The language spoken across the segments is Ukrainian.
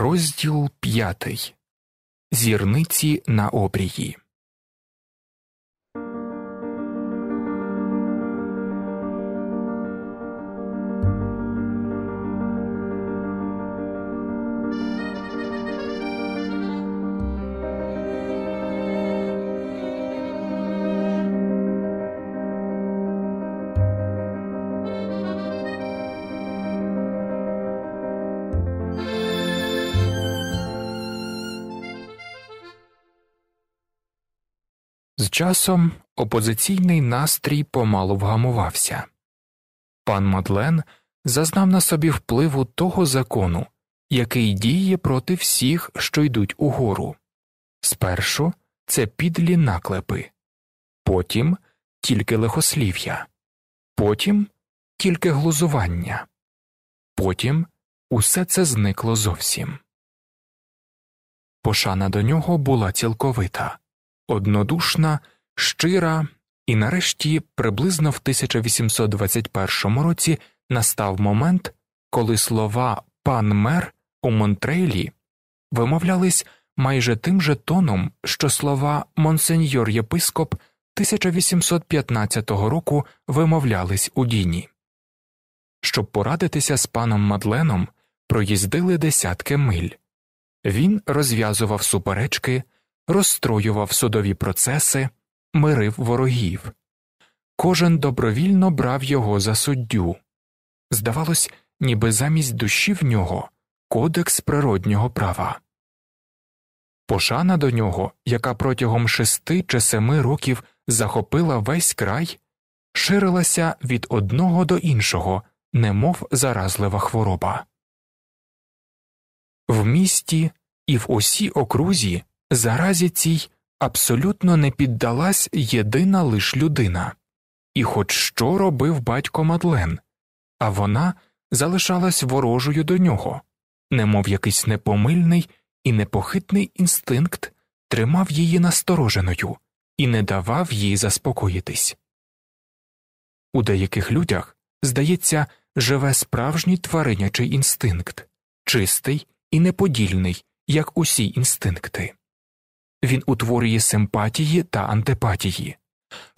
Розділ п'ятий Зірниці на обрії. часом опозиційний настрій помалу вгамувався. Пан Мадлен зазнав на собі впливу того закону, який діє проти всіх, що йдуть угору. Спершу це підлі наклепи, потім тільки лихослів'я, потім тільки глузування, потім усе це зникло зовсім. Пошана до нього була цілковита, однодушна щира, і нарешті приблизно в 1821 році настав момент, коли слова пан мер у Монтрейлі вимовлялись майже тим же тоном, що слова монсеньор єпископ 1815 року вимовлялись у Діні. Щоб порадитися з паном Мадленом, проїздили десятки миль. Він розв'язував суперечки, розстроював судові процеси мирив ворогів, кожен добровільно брав його за суддю. Здавалось, ніби замість душі в нього кодекс природнього права. Пошана до нього, яка протягом шести чи семи років захопила весь край, ширилася від одного до іншого, немов заразлива хвороба. В місті і в усій окрузі заразі цій абсолютно не піддалась єдина лиш людина, і хоч що робив батько Мадлен, а вона залишалась ворожою до нього, немов якийсь непомильний і непохитний інстинкт тримав її настороженою і не давав їй заспокоїтись. У деяких людях, здається, живе справжній тваринячий інстинкт, чистий і неподільний, як усі інстинкти. Він утворює симпатії та антипатії,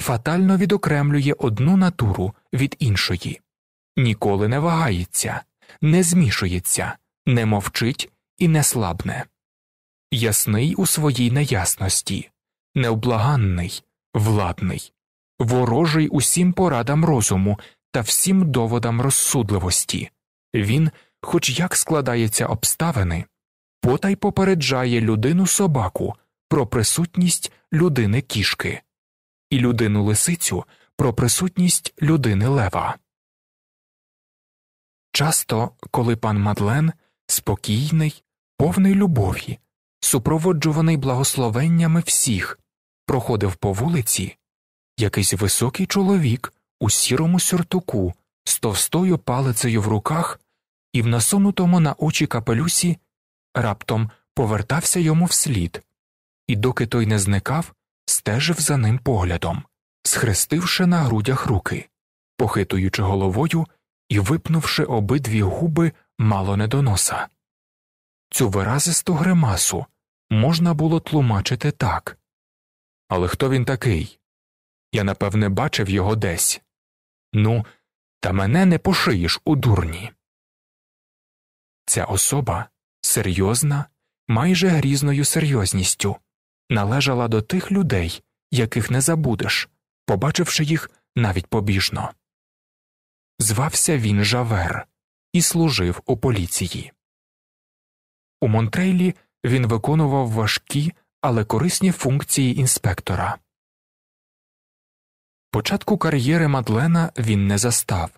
фатально відокремлює одну натуру від іншої, ніколи не вагається, не змішується, не мовчить і не слабне, ясний у своїй неясності, невблаганний, владний, ворожий усім порадам розуму та всім доводам розсудливості. Він, хоч як складається обставини, потай попереджає людину собаку про присутність людини кішки і людину лисицю про присутність людини лева. Часто, коли пан Мадлен спокійний, повний любові, супроводжуваний благословеннями всіх, проходив по вулиці, якийсь високий чоловік у сірому сюртуку з товстою палицею в руках і в насунутому на очі капелюсі раптом повертався йому вслід, і, доки той не зникав, стежив за ним поглядом, схрестивши на грудях руки, похитуючи головою і випнувши обидві губи мало не до носа. Цю виразисту гримасу можна було тлумачити так. Але хто він такий? Я напевне бачив його десь. Ну, та мене не пошиєш у дурні. Ця особа серйозна, майже грізною серйозністю, належала до тих людей, яких не забудеш, побачивши їх навіть побіжно. Звався він Жавер і служив у поліції. У Монтрейлі він виконував важкі, але корисні функції інспектора. Початку кар'єри Мадлена він не застав.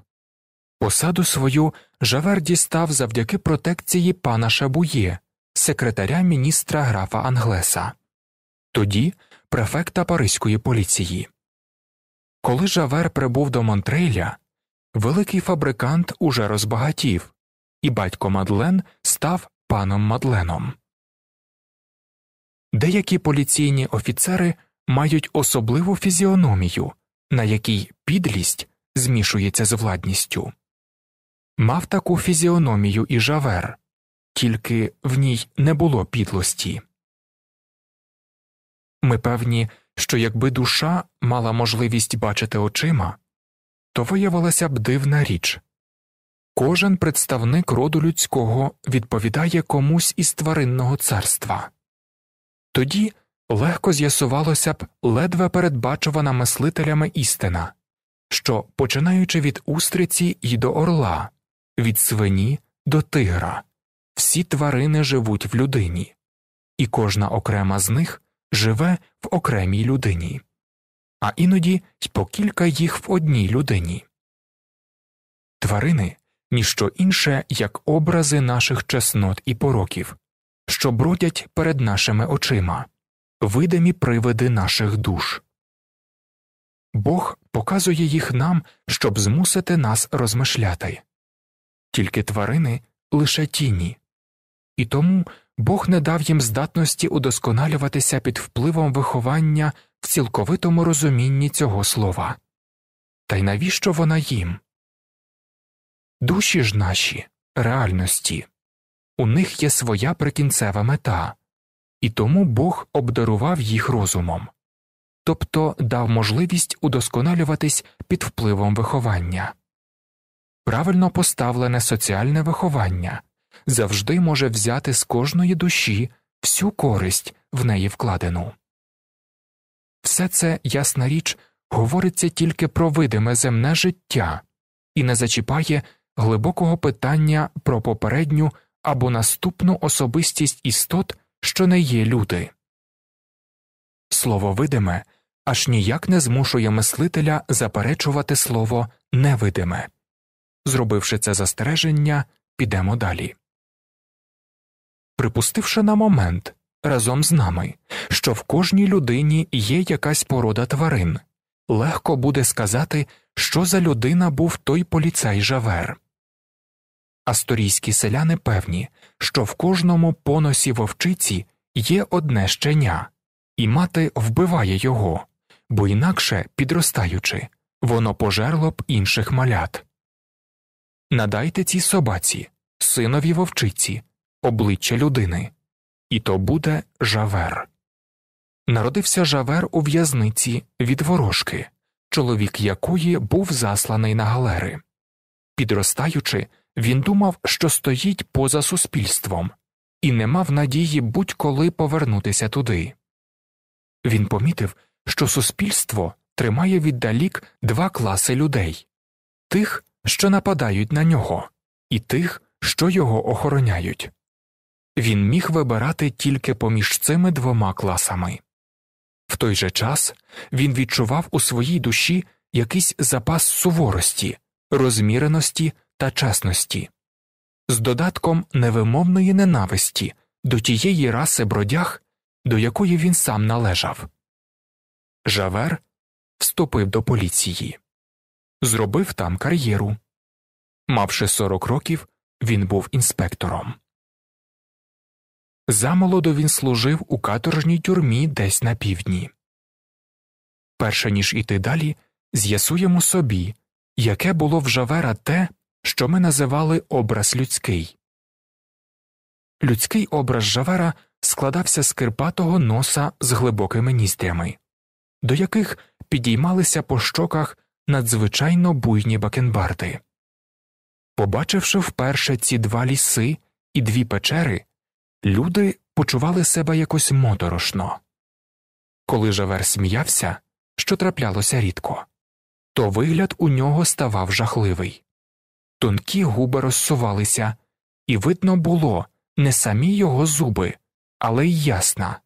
Посаду свою Жавер дістав завдяки протекції пана Шабує, секретаря міністра графа Англеса тоді префекта Паризької поліції. Коли Жавер прибув до Монтрейля, великий фабрикант уже розбагатів, і батько Мадлен став паном Мадленом. Деякі поліційні офіцери мають особливу фізіономію, на якій підлість змішується з владністю. Мав таку фізіономію і жавер, тільки в ній не було підлості. Ми певні, що якби душа мала можливість бачити очима, то виявилася б дивна річ кожен представник роду людського відповідає комусь із тваринного царства. Тоді легко з'ясувалося б ледве передбачувана мислителями істина, що, починаючи від устриці й до орла, від свині до тигра, всі тварини живуть в людині, і кожна окрема з них живе в окремій людині, а іноді по кілька їх в одній людині. Тварини ніщо інше, як образи наших чеснот і пороків, що бродять перед нашими очима, видимі привиди наших душ. Бог показує їх нам, щоб змусити нас розмишляти. Тільки тварини лише тіні, і тому Бог не дав їм здатності удосконалюватися під впливом виховання в цілковитому розумінні цього слова. Та й навіщо вона їм? Душі ж наші реальності у них є своя прикінцева мета, і тому Бог обдарував їх розумом, тобто дав можливість удосконалюватись під впливом виховання. Правильно поставлене соціальне виховання завжди може взяти з кожної душі всю користь в неї вкладену. Все це, ясна річ, говориться тільки про видиме земне життя і не зачіпає глибокого питання про попередню або наступну особистість істот, що не є люди. Слово видиме аж ніяк не змушує мислителя заперечувати слово невидиме. Зробивши це застереження, підемо далі припустивши на момент разом з нами, що в кожній людині є якась порода тварин, легко буде сказати, що за людина був той поліцай Жавер. Асторійські селяни певні, що в кожному поносі вовчиці є одне щеня, і мати вбиває його, бо інакше, підростаючи, воно пожерло б інших малят. Надайте цій собаці, синові вовчиці, обличчя людини, і то буде Жавер. Народився Жавер у в'язниці від ворожки, чоловік якої був засланий на галери. Підростаючи, він думав, що стоїть поза суспільством, і не мав надії будь коли повернутися туди. Він помітив, що суспільство тримає віддалік два класи людей тих, що нападають на нього, і тих, що його охороняють він міг вибирати тільки поміж цими двома класами. В той же час він відчував у своїй душі якийсь запас суворості, розміреності та чесності, з додатком невимовної ненависті до тієї раси бродяг, до якої він сам належав. Жавер вступив до поліції, зробив там кар'єру. Мавши 40 років, він був інспектором. Замолоду він служив у каторжній тюрмі десь на півдні. Перше ніж іти далі, з'ясуємо собі, яке було в Жавера те, що ми називали образ людський. Людський образ Жавера складався з кирпатого носа з глибокими ніздрями, до яких підіймалися по щоках надзвичайно буйні бакенбарди. Побачивши вперше ці два ліси і дві печери люди почували себе якось моторошно. Коли Жавер сміявся, що траплялося рідко, то вигляд у нього ставав жахливий. Тонкі губи розсувалися, і видно було не самі його зуби, але й ясна,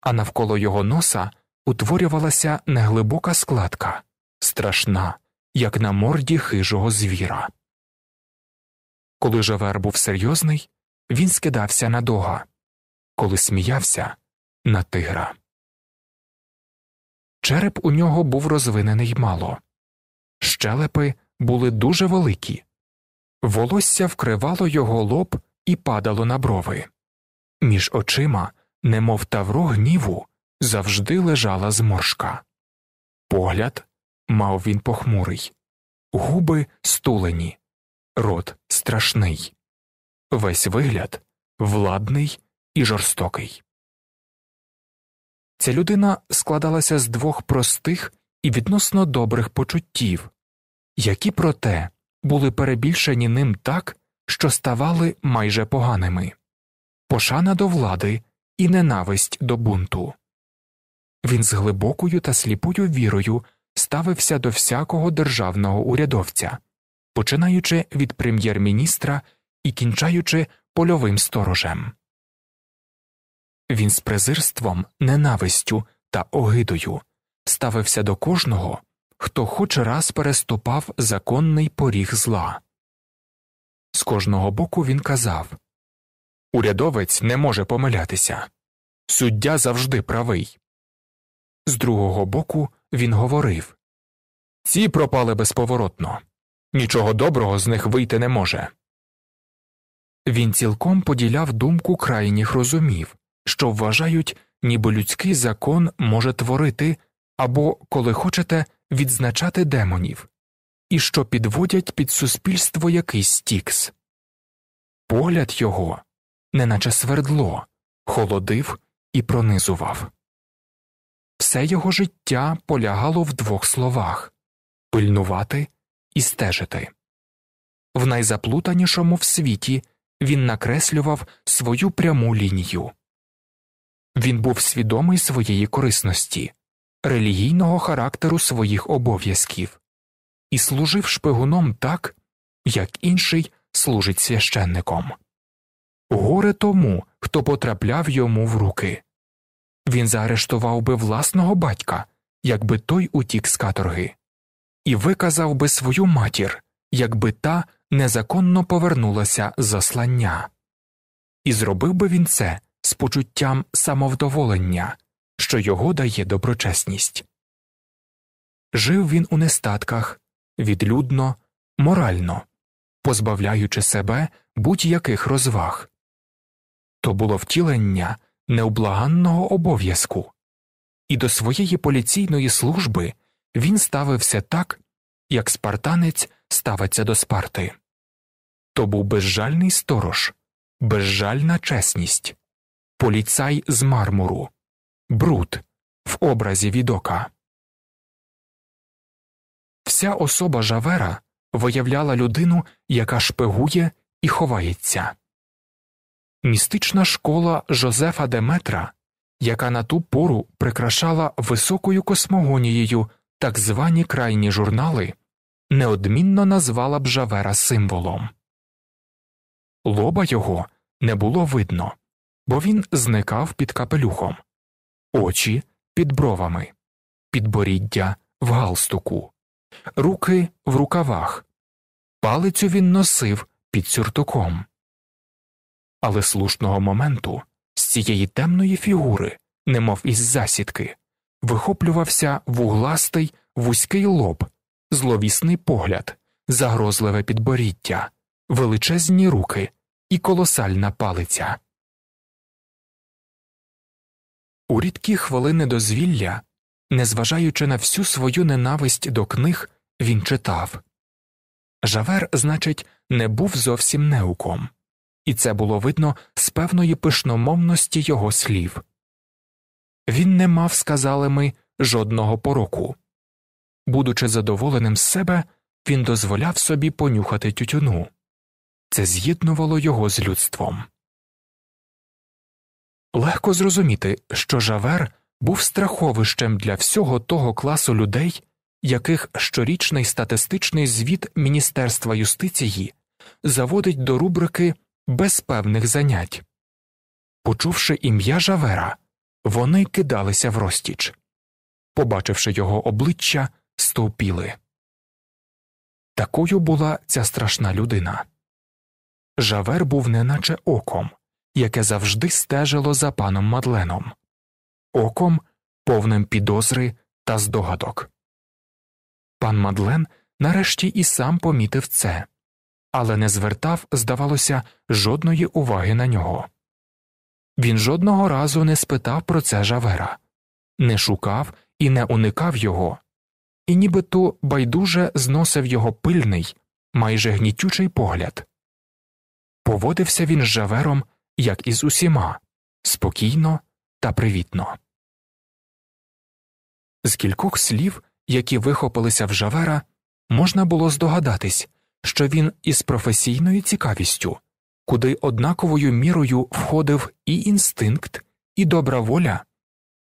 а навколо його носа утворювалася неглибока складка, страшна, як на морді хижого звіра. Коли Жавер був серйозний, він скидався на дога, коли сміявся на тигра. Череп у нього був розвинений мало, щелепи були дуже великі, волосся вкривало його лоб і падало на брови. Між очима, немов тавро гніву, завжди лежала зморшка. Погляд мав він похмурий, губи стулені, рот страшний весь вигляд владний і жорстокий. Ця людина складалася з двох простих і відносно добрих почуттів, які, проте, були перебільшені ним так, що ставали майже поганими пошана до влади і ненависть до бунту. Він з глибокою та сліпою вірою ставився до всякого державного урядовця, починаючи від прем'єр-міністра і кінчаючи польовим сторожем. Він з презирством, ненавистю та огидою ставився до кожного, хто хоч раз переступав законний поріг зла. З кожного боку він казав Урядовець не може помилятися. Суддя завжди правий. З другого боку він говорив Ці пропали безповоротно. Нічого доброго з них вийти не може. Він цілком поділяв думку крайніх розумів, що вважають, ніби людський закон може творити або, коли хочете, відзначати демонів, і що підводять під суспільство якийсь стікс. Погляд його, неначе свердло, холодив і пронизував. Все його життя полягало в двох словах пильнувати і стежити. В найзаплутанішому в світі він накреслював свою пряму лінію. Він був свідомий своєї корисності, релігійного характеру своїх обов'язків і служив шпигуном так, як інший служить священником. Горе тому, хто потрапляв йому в руки. Він заарештував би власного батька, якби той утік з каторги, і виказав би свою матір, якби та незаконно повернулося заслання, і зробив би він це з почуттям самовдоволення, що його дає доброчесність. Жив він у нестатках, відлюдно, морально, позбавляючи себе будь яких розваг то було втілення необлаганного обов'язку, і до своєї поліційної служби він ставився так, як спартанець ставиться до спарти. То був безжальний сторож, безжальна чесність, поліцай з мармуру, бруд в образі відока. Вся особа Жавера виявляла людину, яка шпигує і ховається. Містична школа Жозефа Деметра, яка на ту пору прикрашала високою космогонією так звані крайні журнали, неодмінно назвала б Жавера символом. Лоба його не було видно, бо він зникав під капелюхом, очі під бровами, підборіддя в галстуку, руки в рукавах, палицю він носив під сюртуком. Але слушного моменту з цієї темної фігури, немов із засідки, вихоплювався вугластий вузький лоб, зловісний погляд, загрозливе підборіддя величезні руки і колосальна палиця. У рідкі хвилини дозвілля, незважаючи на всю свою ненависть до книг, він читав Жавер, значить, не був зовсім неуком, і це було видно з певної пишномовності його слів. Він не мав, сказали ми, жодного пороку. Будучи задоволеним з себе, він дозволяв собі понюхати тютюну це з'єднувало його з людством. Легко зрозуміти, що Жавер був страховищем для всього того класу людей, яких щорічний статистичний звіт Міністерства юстиції заводить до рубрики без певних занять. Почувши ім'я Жавера, вони кидалися в розтіч. Побачивши його обличчя, стовпіли. Такою була ця страшна людина. Жавер був неначе оком, яке завжди стежило за паном Мадленом, оком, повним підозри та здогадок. Пан Мадлен нарешті і сам помітив це, але не звертав, здавалося, жодної уваги на нього. Він жодного разу не спитав про це жавера, не шукав і не уникав його, і нібито байдуже зносив його пильний, майже гнітючий погляд. Поводився він з Жавером, як і з усіма, спокійно та привітно. З кількох слів, які вихопилися в Жавера, можна було здогадатись, що він із професійною цікавістю, куди однаковою мірою входив і інстинкт, і добра воля,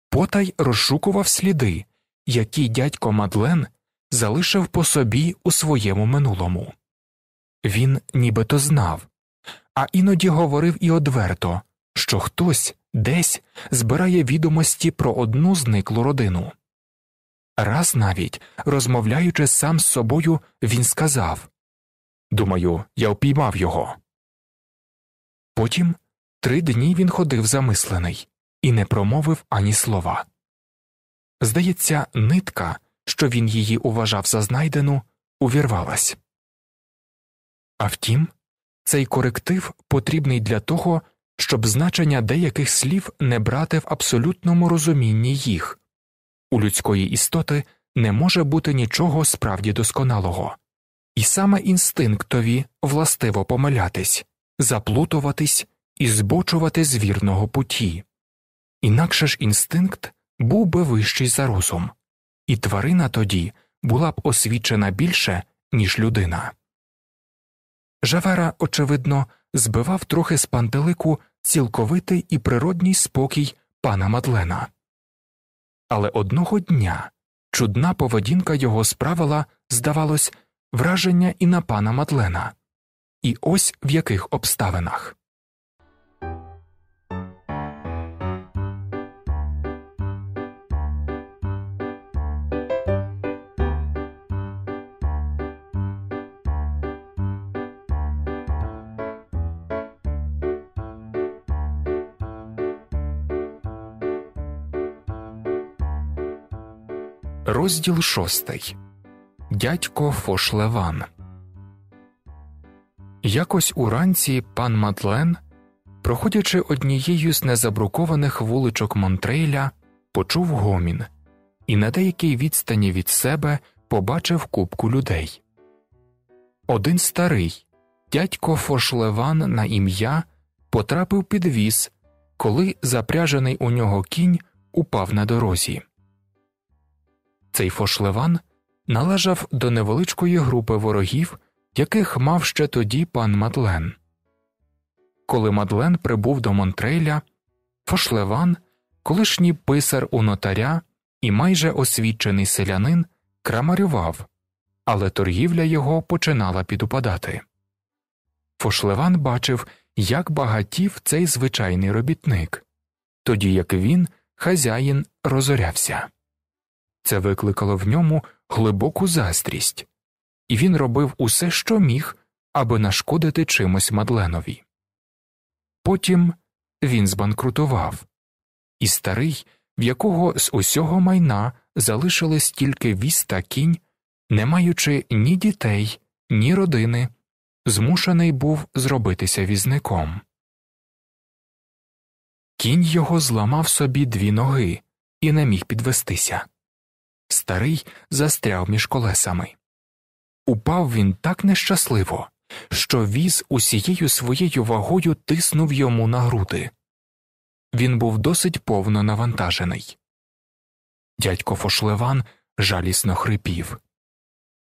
потай розшукував сліди, які дядько Мадлен залишив по собі у своєму минулому. Він нібито знав а іноді говорив і одверто, що хтось десь збирає відомості про одну зниклу родину. Раз навіть, розмовляючи сам з собою, він сказав Думаю, я впіймав його. Потім три дні він ходив замислений і не промовив ані слова. Здається, нитка, що він її уважав за знайдену, увірвалась. А втім, цей коректив потрібний для того, щоб значення деяких слів не брати в абсолютному розумінні їх. У людської істоти не може бути нічого справді досконалого, і саме інстинктові властиво помилятись, заплутуватись і збочувати з вірного путі. Інакше ж інстинкт був би вищий за розум, і тварина тоді була б освічена більше, ніж людина. Жавера, очевидно, збивав трохи з пантелику цілковитий і природній спокій пана Мадлена. Але одного дня чудна поведінка його справила, здавалось, враження і на пана Мадлена, і ось в яких обставинах. Розділ шостий Дядько Фошлеван. Якось уранці пан Матлен, проходячи однією з незабрукованих вуличок Монтрейля, почув гомін і на деякій відстані від себе побачив купку людей. Один старий дядько Фошлеван на ім'я потрапив під віз, коли запряжений у нього кінь упав на дорозі. Цей фошлеван належав до невеличкої групи ворогів, яких мав ще тоді пан Мадлен. Коли Мадлен прибув до Монтрейля, Фошлеван, колишній писар у нотаря і майже освічений селянин, крамарював, але торгівля його починала підупадати. Фошлеван бачив, як багатів цей звичайний робітник, тоді як він, хазяїн, розорявся. Це викликало в ньому глибоку заздрість, і він робив усе, що міг, аби нашкодити чимось Мадленові. Потім він збанкрутував, і старий, в якого з усього майна залишились тільки віста кінь, не маючи ні дітей, ні родини, змушений був зробитися візником. Кінь його зламав собі дві ноги і не міг підвестися. Старий застряв між колесами. Упав він так нещасливо, що віз усією своєю вагою тиснув йому на груди. Він був досить повно навантажений. Дядько Фошлеван жалісно хрипів.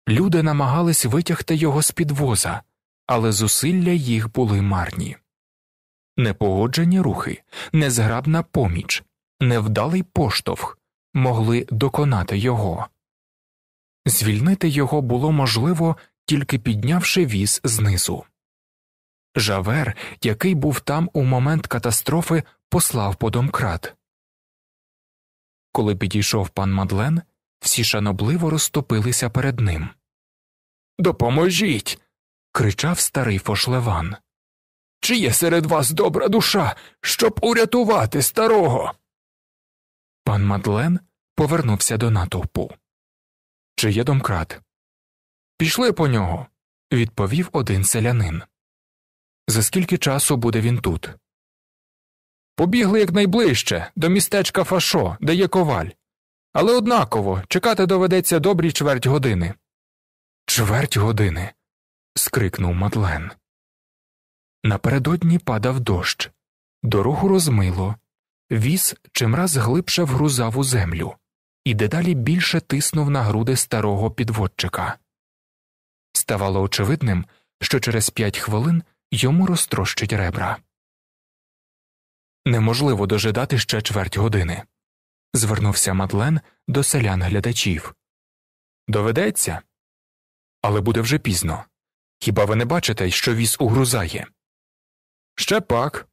Люди намагались витягти його з під воза, але зусилля їх були марні. Непогоджені рухи, незграбна поміч, невдалий поштовх, могли доконати його. Звільнити його було можливо, тільки піднявши віз знизу. Жавер, який був там у момент катастрофи, послав по домкрат. Коли підійшов пан Мадлен, всі шанобливо розступилися перед ним. Допоможіть. кричав старий Фошлеван. Чи є серед вас добра душа, щоб урятувати старого? Пан Мадлен повернувся до натовпу. Чи є домкрат? Пішли по нього, відповів один селянин. За скільки часу буде він тут? Побігли якнайближче до містечка Фашо, де є коваль. Але однаково чекати доведеться добрі чверть години. Чверть години. скрикнув Мадлен. Напередодні падав дощ, дорогу розмило, Віз чимраз глибше вгрузав у землю і дедалі більше тиснув на груди старого підводчика. Ставало очевидним, що через п'ять хвилин йому розтрощить ребра. Неможливо дожидати ще чверть години. Звернувся Мадлен до селян глядачів. Доведеться. Але буде вже пізно. Хіба ви не бачите, що віз угрузає? Ще пак.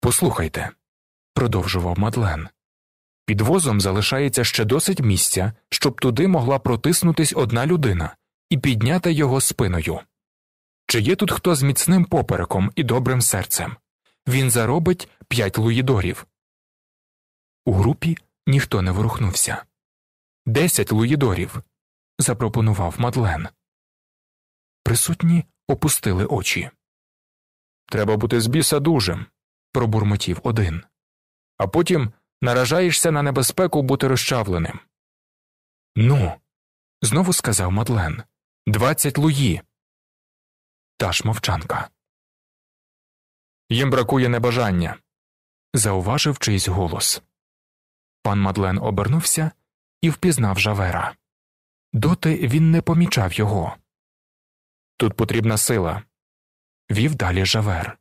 Послухайте продовжував Мадлен. Під возом залишається ще досить місця, щоб туди могла протиснутись одна людина і підняти його спиною. Чи є тут хто з міцним попереком і добрим серцем? Він заробить п'ять луїдорів. У групі ніхто не ворухнувся. Десять луїдорів. запропонував Мадлен. Присутні опустили очі. Треба бути з біса дужим. пробурмотів один а потім наражаєшся на небезпеку бути розчавленим. Ну, знову сказав Мадлен, двадцять луї. Та ж мовчанка. Їм бракує небажання. Зауважив чийсь голос. Пан Мадлен обернувся і впізнав Жавера. Доти він не помічав його. Тут потрібна сила. Вів далі Жавер.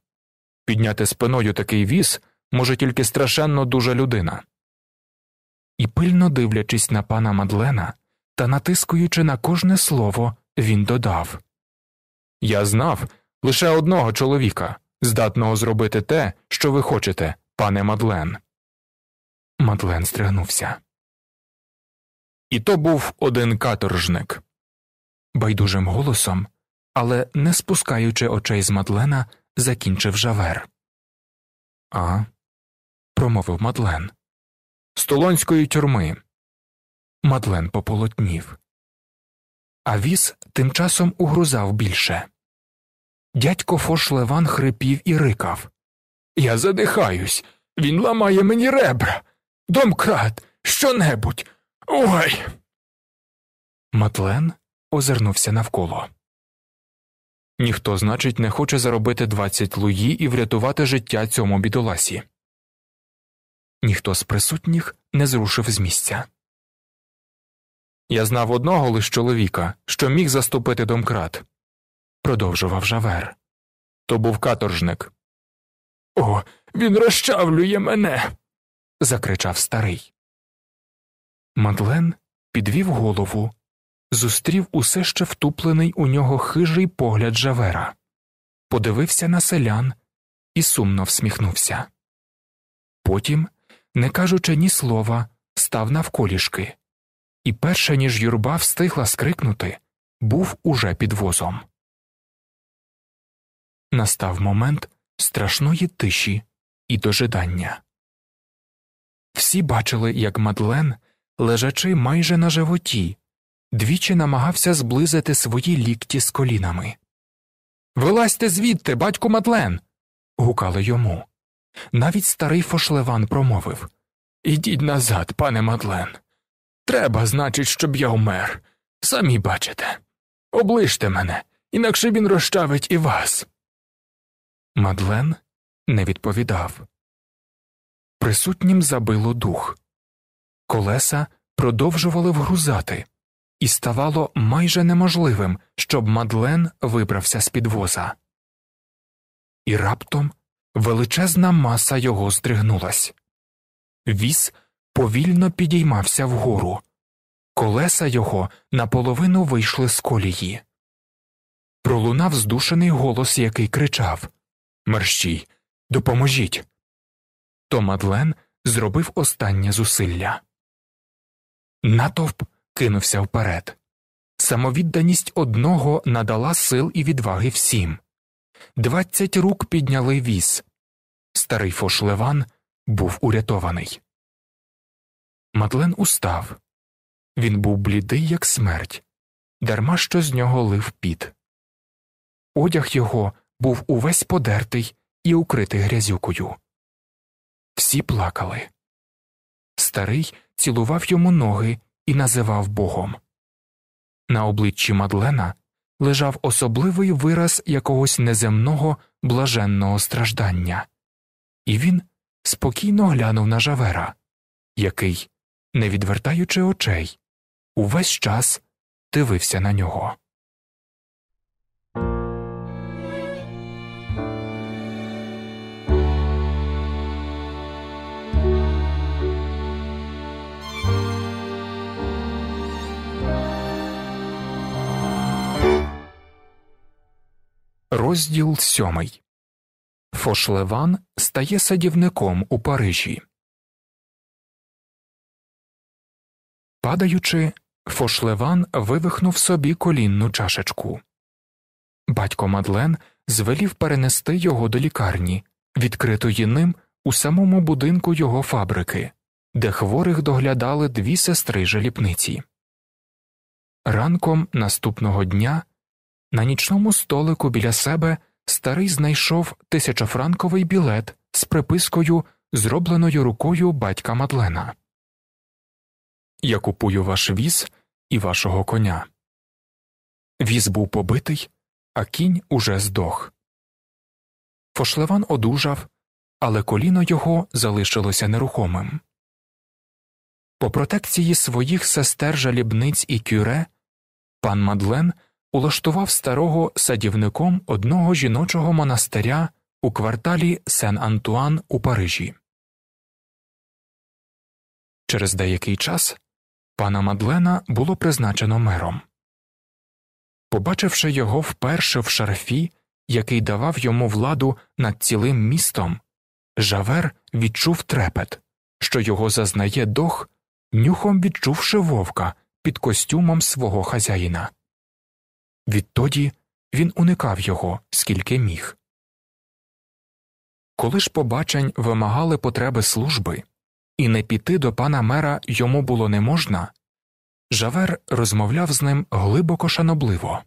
Підняти спиною такий віз може, тільки страшенно дуже людина. І пильно дивлячись на пана Мадлена та натискуючи на кожне слово, він додав Я знав лише одного чоловіка, здатного зробити те, що ви хочете, пане Мадлен. Мадлен стригнувся. І то був один каторжник. Байдужим голосом, але не спускаючи очей з Мадлена, закінчив Жавер. А промовив Мадлен. Столонської тюрми. Мадлен пополотнів. А віз тим часом угрузав більше. Дядько Фошлеван хрипів і рикав. Я задихаюсь. Він ламає мені ребра. Домкрат, щонебудь. Ой. Матлен озирнувся навколо. Ніхто, значить, не хоче заробити 20 луї і врятувати життя цьому бідоласі ніхто з присутніх не зрушив з місця. Я знав одного лиш чоловіка, що міг заступити домкрат, продовжував Жавер. То був каторжник. О, він розчавлює мене. закричав старий. Мадлен підвів голову, зустрів усе ще втуплений у нього хижий погляд Жавера, подивився на селян і сумно всміхнувся. Потім не кажучи ні слова, став навколішки, і перше ніж юрба встигла скрикнути, був уже під возом. Настав момент страшної тиші і дожидання. Всі бачили, як Мадлен, лежачи майже на животі, двічі намагався зблизити свої лікті з колінами. Вилазьте звідти, батько Мадлен. гукали йому. Навіть старий Фошлеван промовив Ідіть назад, пане Мадлен. Треба, значить, щоб я умер. Самі бачите. Оближте мене, інакше він розчавить і вас. Мадлен не відповідав. Присутнім забило дух. Колеса продовжували вгрузати, і ставало майже неможливим, щоб Мадлен вибрався з під воза. І раптом величезна маса його здригнулась. Віз повільно підіймався вгору, колеса його наполовину вийшли з колії. Пролунав здушений голос, який кричав Мерщій, допоможіть. То Мадлен зробив останнє зусилля. Натовп кинувся вперед. Самовідданість одного надала сил і відваги всім. Двадцять рук підняли віз, старий Фошлеван був урятований. Мадлен устав. Він був блідий, як смерть, дарма що з нього лив піт. Одяг його був увесь подертий і укритий грязюкою. Всі плакали. Старий цілував йому ноги і називав богом. На обличчі Мадлена лежав особливий вираз якогось неземного блаженного страждання і він спокійно глянув на Жавера, який, не відвертаючи очей, увесь час дивився на нього. Розділ сьомий. Фошлеван стає садівником у Парижі. Падаючи, Фошлеван вивихнув собі колінну чашечку. Батько Мадлен звелів перенести його до лікарні, відкритої ним у самому будинку його фабрики, де хворих доглядали дві сестри желіпниці. Ранком наступного дня на нічному столику біля себе старий знайшов тисячофранковий білет з припискою, зробленою рукою батька Мадлена. Я купую ваш віз і вашого коня. Віз був побитий, а кінь уже здох. Фошлеван одужав, але коліно його залишилося нерухомим. По протекції своїх сестер жалібниць і кюре пан Мадлен улаштував старого садівником одного жіночого монастиря у кварталі Сен Антуан у Парижі. Через деякий час пана Мадлена було призначено мером. Побачивши його вперше в шарфі, який давав йому владу над цілим містом, Жавер відчув трепет, що його зазнає дох, нюхом відчувши вовка під костюмом свого хазяїна. Відтоді він уникав його, скільки міг. Коли ж побачень вимагали потреби служби, і не піти до пана мера йому було не можна, Жавер розмовляв з ним глибоко шанобливо.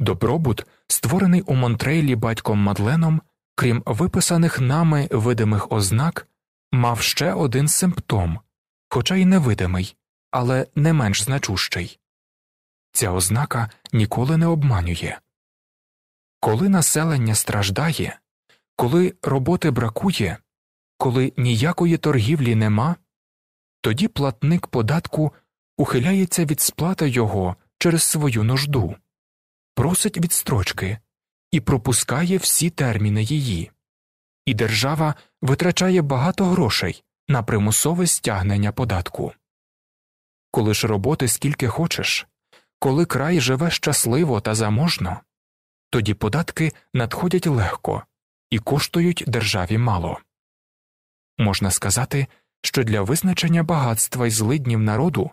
Добробут, створений у Монтрейлі батьком Мадленом, крім виписаних нами видимих ознак, мав ще один симптом, хоча й невидимий, але не менш значущий ця ознака ніколи не обманює. Коли населення страждає, коли роботи бракує, коли ніякої торгівлі нема, тоді платник податку ухиляється від сплати його через свою нужду, просить відстрочки і пропускає всі терміни її, і держава витрачає багато грошей на примусове стягнення податку. Коли ж роботи скільки хочеш, коли край живе щасливо та заможно, тоді податки надходять легко і коштують державі мало. Можна сказати, що для визначення багатства і злиднів народу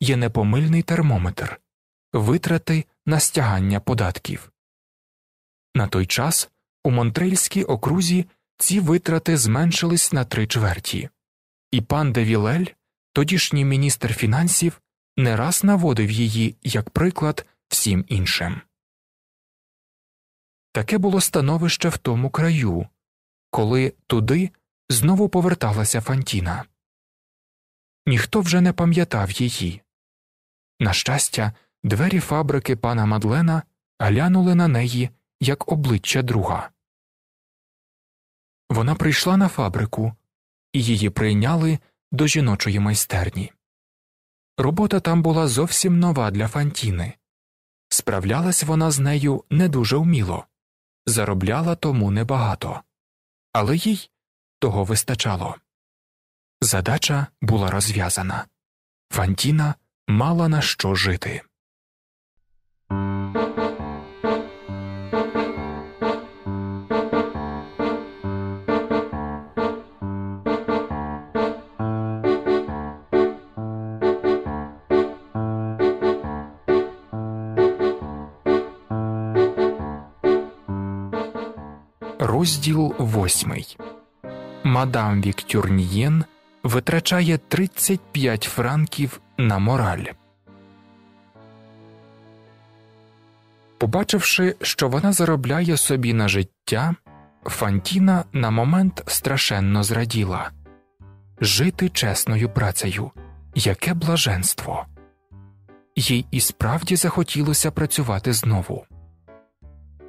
є непомильний термометр витрати на стягання податків. На той час у Монтрельській окрузі ці витрати зменшились на три чверті, і пан Девілель, тодішній міністр фінансів, не раз наводив її як приклад всім іншим. Таке було становище в тому краю, коли туди знову поверталася Фантіна. Ніхто вже не пам'ятав її. На щастя, двері фабрики пана Мадлена глянули на неї як обличчя друга. Вона прийшла на фабрику, і її прийняли до жіночої майстерні. Робота там була зовсім нова для Фантіни. Справлялась вона з нею не дуже вміло, заробляла тому небагато, але їй того вистачало. Задача була розв'язана Фантіна мала на що жити. Розділ восьмий Мадам Віктюрнієн витрачає 35 франків на мораль. Побачивши, що вона заробляє собі на життя, Фантіна на момент страшенно зраділа жити чесною працею. Яке блаженство. Їй і справді захотілося працювати знову.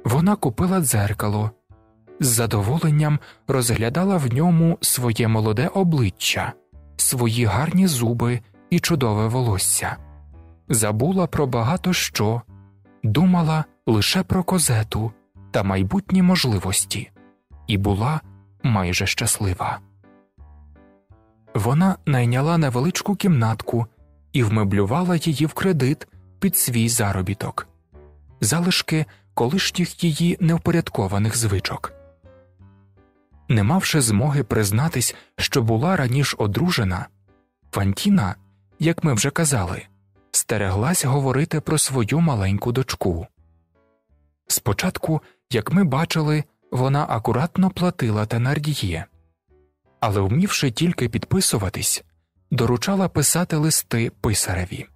Вона купила дзеркало з задоволенням розглядала в ньому своє молоде обличчя, свої гарні зуби і чудове волосся, забула про багато що, думала лише про козету та майбутні можливості, і була майже щаслива. Вона найняла невеличку кімнатку і вмеблювала її в кредит під свій заробіток, залишки колишніх її невпорядкованих звичок не мавши змоги признатись, що була раніше одружена, Фантіна, як ми вже казали, стереглась говорити про свою маленьку дочку. Спочатку, як ми бачили, вона акуратно платила тенардіє, але, вмівши тільки підписуватись, доручала писати листи писареві.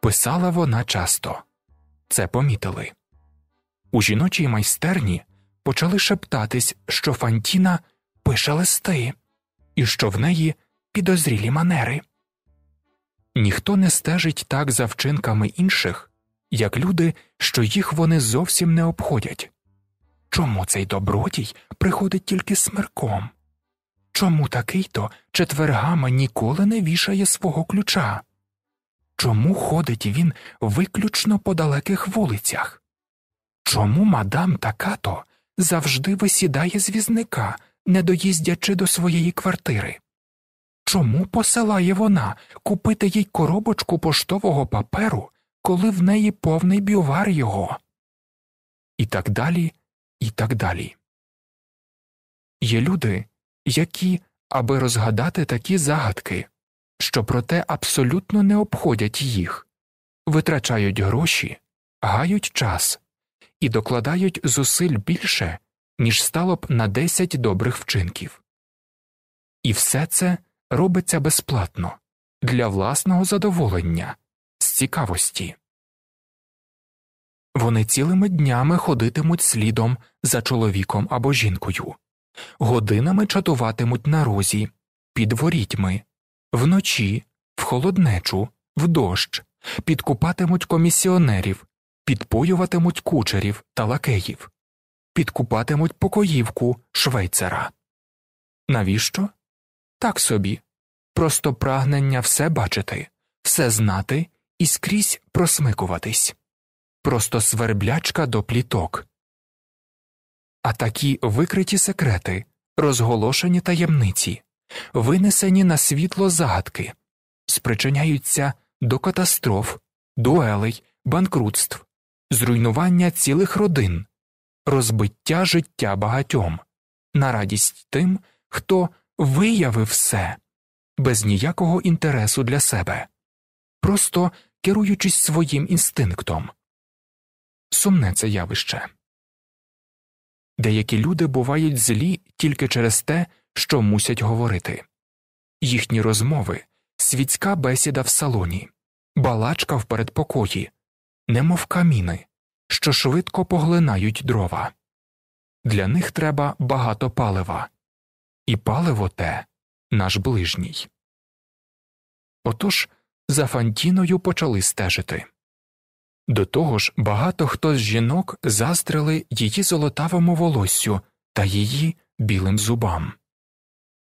Писала вона часто це помітили. У жіночій майстерні почали шептатись, що Фантіна пише листи і що в неї підозрілі манери. Ніхто не стежить так за вчинками інших, як люди, що їх вони зовсім не обходять. Чому цей добродій приходить тільки смерком? Чому такий то четвергама ніколи не вішає свого ключа? Чому ходить він виключно по далеких вулицях? Чому мадам Такато завжди висідає з візника, не доїздячи до своєї квартири. Чому посилає вона купити їй коробочку поштового паперу, коли в неї повний бювар його? І так далі, і так далі. Є люди, які, аби розгадати такі загадки, що проте абсолютно не обходять їх, витрачають гроші, гають час і докладають зусиль більше, ніж стало б на 10 добрих вчинків. І все це робиться безплатно для власного задоволення, з цікавості. Вони цілими днями ходитимуть слідом за чоловіком або жінкою, годинами чатуватимуть на розі, під ворітьми, вночі, в холоднечу, в дощ, підкупатимуть комісіонерів, підпоюватимуть кучерів та лакеїв, підкупатимуть покоївку швейцера. Навіщо? Так собі. Просто прагнення все бачити, все знати і скрізь просмикуватись. Просто сверблячка до пліток. А такі викриті секрети, розголошені таємниці, винесені на світло загадки, спричиняються до катастроф, дуелей, банкрутств, зруйнування цілих родин, розбиття життя багатьом, на радість тим, хто виявив все, без ніякого інтересу для себе, просто керуючись своїм інстинктом. Сумне це явище. Деякі люди бувають злі тільки через те, що мусять говорити їхні розмови, світська бесіда в салоні, балачка в передпокої, немов каміни, що швидко поглинають дрова. Для них треба багато палива, і паливо те наш ближній. Отож за Фантіною почали стежити. До того ж, багато хто з жінок заздрили її золотавому волоссю та її білим зубам.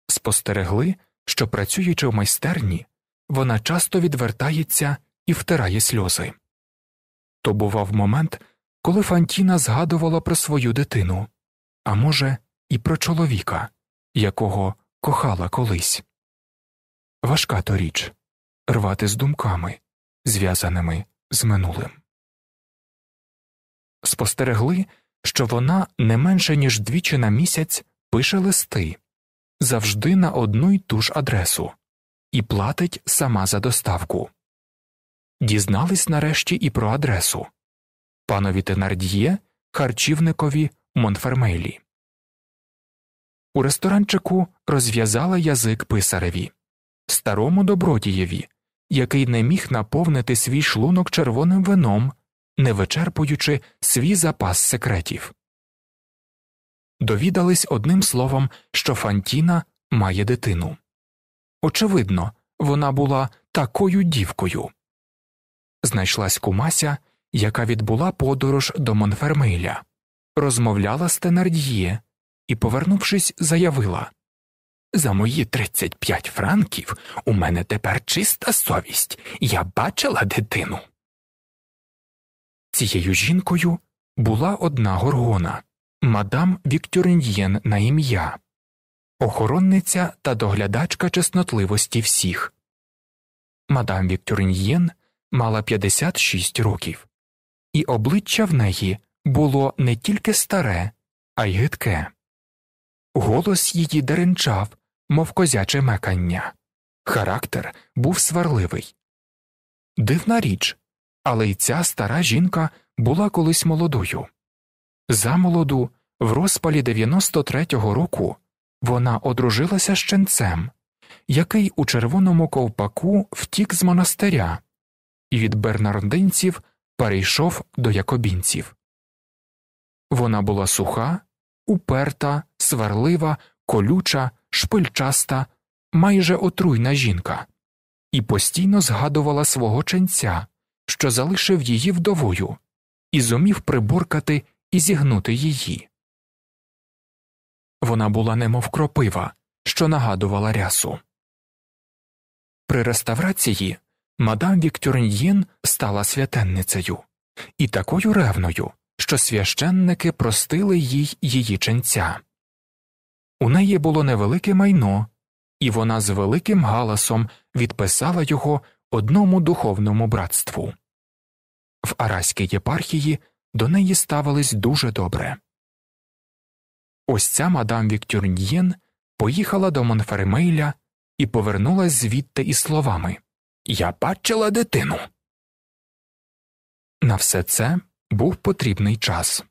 Спостерегли, що, працюючи в майстерні, вона часто відвертається і втирає сльози. То бував момент, коли Фантіна згадувала про свою дитину, а може, і про чоловіка, якого кохала колись. Важка то річ рвати з думками, зв'язаними з минулим. Спостерегли, що вона не менше ніж двічі на місяць пише листи завжди на одну й ту ж адресу і платить сама за доставку дізнались нарешті і про адресу панові Тенард'є, харчівникові Монфермейлі. У ресторанчику розв'язала язик писареві, старому добродієві, який не міг наповнити свій шлунок червоним вином, не вичерпуючи свій запас секретів. Довідались одним словом, що Фантіна має дитину. Очевидно, вона була такою дівкою знайшлась кумася, яка відбула подорож до Монфермиля, розмовляла з Тенард'є і, повернувшись, заявила За мої 35 франків у мене тепер чиста совість, я бачила дитину. Цією жінкою була одна горгона мадам Віктюрінд'єн на ім'я, охоронниця та доглядачка чеснотливості всіх. Мадам Віктюріньєн мала 56 років, і обличчя в неї було не тільки старе, а й гидке. Голос її деренчав, мов козяче мекання. Характер був сварливий. Дивна річ, але й ця стара жінка була колись молодою. Замолоду, в розпалі 93-го року, вона одружилася з ченцем, який у червоному ковпаку втік з монастиря і від бернардинців перейшов до якобінців. Вона була суха, уперта, сверлива, колюча, шпильчаста, майже отруйна жінка, і постійно згадувала свого ченця, що залишив її вдовою, і зумів приборкати і зігнути її. Вона була немов кропива, що нагадувала рясу. При реставрації мадам Віктюрньєн стала святенницею і такою ревною, що священники простили їй її ченця. У неї було невелике майно, і вона з великим галасом відписала його одному духовному братству. В араській єпархії до неї ставились дуже добре. Ось ця мадам Віктюрньєн поїхала до Монфермейля і повернулась звідти із словами я бачила дитину. На все це був потрібний час.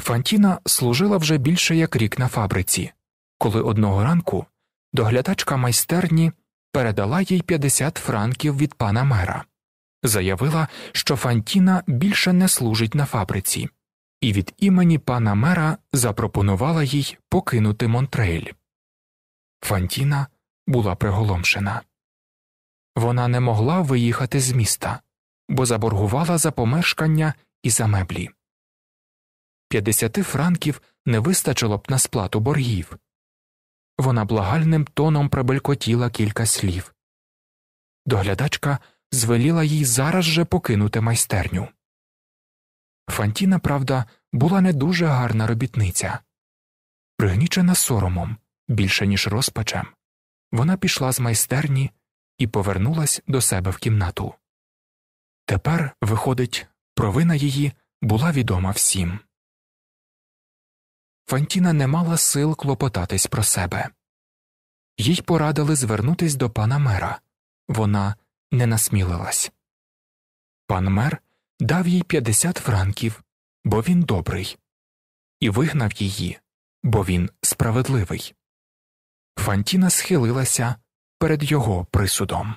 Фантіна служила вже більше як рік на фабриці, коли одного ранку доглядачка майстерні передала їй 50 франків від пана мера, заявила, що Фантіна більше не служить на фабриці, і від імені пана мера запропонувала їй покинути Монтрейль. Фантіна була приголомшена. Вона не могла виїхати з міста, бо заборгувала за помешкання і за меблі. П'ятдесяти франків не вистачило б на сплату боргів. Вона благальним тоном пробелькотіла кілька слів. Доглядачка звеліла їй зараз же покинути майстерню. Фантіна, правда, була не дуже гарна робітниця. Пригнічена соромом, більше ніж розпачем, вона пішла з майстерні і повернулась до себе в кімнату. Тепер, виходить, провина її була відома всім. Фантіна не мала сил клопотатись про себе. Їй порадили звернутись до пана мера. Вона не насмілилась. Пан мер дав їй 50 франків, бо він добрий, і вигнав її, бо він справедливий. Фантіна схилилася перед його присудом.